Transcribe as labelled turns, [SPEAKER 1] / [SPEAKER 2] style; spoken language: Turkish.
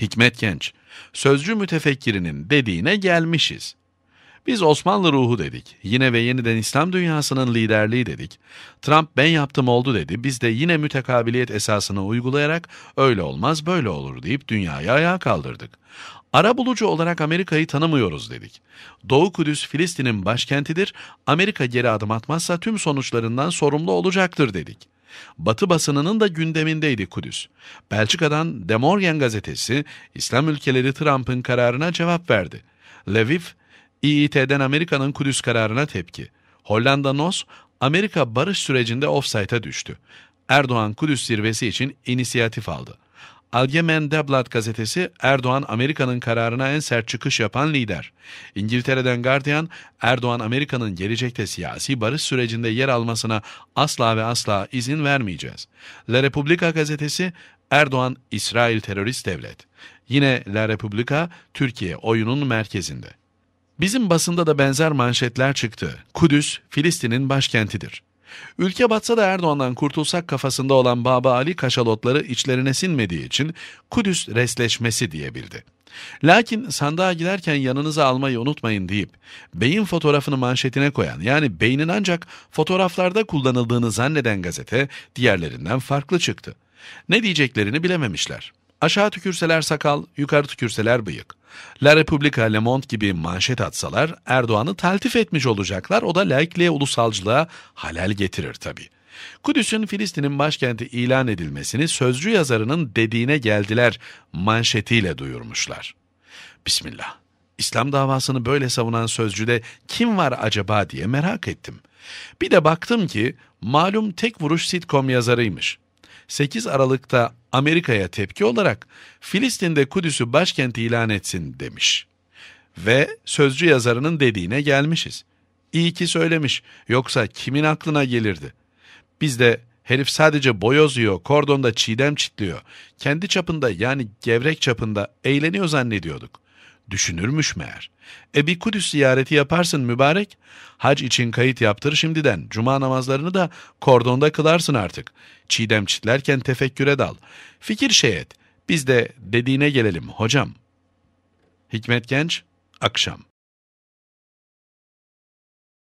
[SPEAKER 1] Hikmet Genç, sözcü mütefekkirinin dediğine gelmişiz. Biz Osmanlı ruhu dedik, yine ve yeniden İslam dünyasının liderliği dedik. Trump ben yaptım oldu dedi, biz de yine mütekabiliyet esasını uygulayarak öyle olmaz böyle olur deyip dünyayı ayağa kaldırdık. Ara bulucu olarak Amerika'yı tanımıyoruz dedik. Doğu Kudüs Filistin'in başkentidir, Amerika geri adım atmazsa tüm sonuçlarından sorumlu olacaktır dedik. Batı basınının da gündemindeydi Kudüs. Belçika'dan De Morgan gazetesi İslam ülkeleri Trump'ın kararına cevap verdi. Lviv, İİT'den Amerika'nın Kudüs kararına tepki. Hollanda Nos, Amerika barış sürecinde ofsayta düştü. Erdoğan Kudüs zirvesi için inisiyatif aldı. Algemen Deblat gazetesi Erdoğan Amerika'nın kararına en sert çıkış yapan lider. İngiltere'den Guardian, Erdoğan Amerika'nın gelecekte siyasi barış sürecinde yer almasına asla ve asla izin vermeyeceğiz. La Repubblica gazetesi Erdoğan İsrail terörist devlet. Yine La Repubblica Türkiye oyunun merkezinde. Bizim basında da benzer manşetler çıktı. Kudüs Filistin'in başkentidir. Ülke batsa da Erdoğan'dan kurtulsak kafasında olan Baba Ali kaşalotları içlerine sinmediği için Kudüs resleşmesi diyebildi. Lakin sandığa giderken yanınıza almayı unutmayın deyip beyin fotoğrafını manşetine koyan yani beynin ancak fotoğraflarda kullanıldığını zanneden gazete diğerlerinden farklı çıktı. Ne diyeceklerini bilememişler. Aşağı tükürseler sakal, yukarı tükürseler bıyık. La Repubblica, Le Monde gibi manşet atsalar Erdoğan'ı taltif etmiş olacaklar. O da laikliğe, ulusalcılığa halel getirir tabii. Kudüs'ün Filistin'in başkenti ilan edilmesini sözcü yazarının dediğine geldiler manşetiyle duyurmuşlar. Bismillah. İslam davasını böyle savunan sözcüde kim var acaba diye merak ettim. Bir de baktım ki malum tek vuruş sitcom yazarıymış. 8 Aralık'ta Amerika'ya tepki olarak Filistin'de Kudüs'ü başkenti ilan etsin demiş. Ve sözcü yazarının dediğine gelmişiz. İyi ki söylemiş, yoksa kimin aklına gelirdi? Biz de herif sadece boyozuyor, kordonda çiğdem çitliyor, kendi çapında yani gevrek çapında eğleniyor zannediyorduk.'' Düşünürmüş meğer. E bir Kudüs ziyareti yaparsın mübarek. Hac için kayıt yaptır şimdiden. Cuma namazlarını da kordonda kılarsın artık. Çiğdem çitlerken tefekküre dal. Fikir şey et. Biz de dediğine gelelim hocam. Hikmet Genç, akşam.